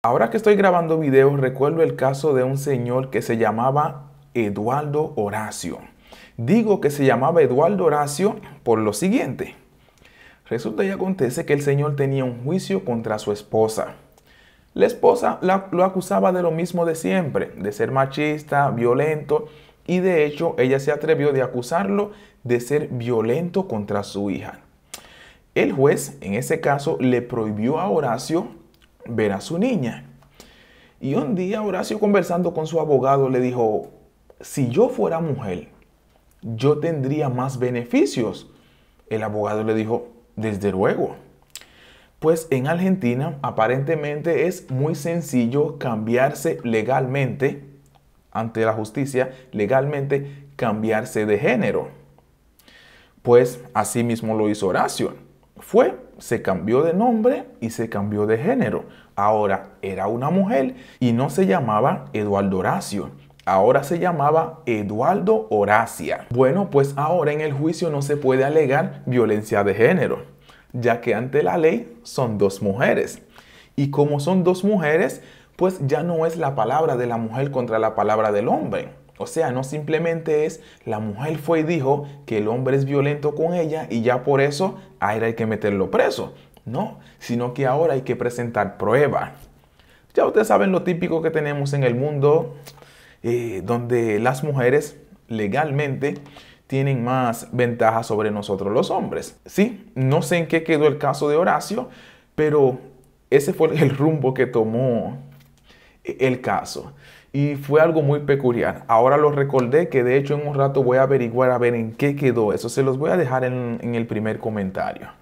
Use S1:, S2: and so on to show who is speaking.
S1: Ahora que estoy grabando videos, recuerdo el caso de un señor que se llamaba Eduardo Horacio. Digo que se llamaba Eduardo Horacio por lo siguiente. Resulta y acontece que el señor tenía un juicio contra su esposa. La esposa lo acusaba de lo mismo de siempre, de ser machista, violento, y de hecho ella se atrevió de acusarlo de ser violento contra su hija. El juez, en ese caso, le prohibió a Horacio ver a su niña. Y un día Horacio conversando con su abogado le dijo, si yo fuera mujer, yo tendría más beneficios. El abogado le dijo, desde luego. Pues en Argentina aparentemente es muy sencillo cambiarse legalmente, ante la justicia, legalmente cambiarse de género. Pues así mismo lo hizo Horacio fue, se cambió de nombre y se cambió de género. Ahora era una mujer y no se llamaba Eduardo Horacio. Ahora se llamaba Eduardo Horacia. Bueno, pues ahora en el juicio no se puede alegar violencia de género, ya que ante la ley son dos mujeres. Y como son dos mujeres, pues ya no es la palabra de la mujer contra la palabra del hombre o sea, no simplemente es la mujer fue y dijo que el hombre es violento con ella y ya por eso hay que meterlo preso. No, sino que ahora hay que presentar prueba. Ya ustedes saben lo típico que tenemos en el mundo, eh, donde las mujeres legalmente tienen más ventaja sobre nosotros los hombres. Sí, no sé en qué quedó el caso de Horacio, pero ese fue el rumbo que tomó el caso. Y fue algo muy peculiar. Ahora lo recordé que de hecho en un rato voy a averiguar a ver en qué quedó eso. Se los voy a dejar en, en el primer comentario.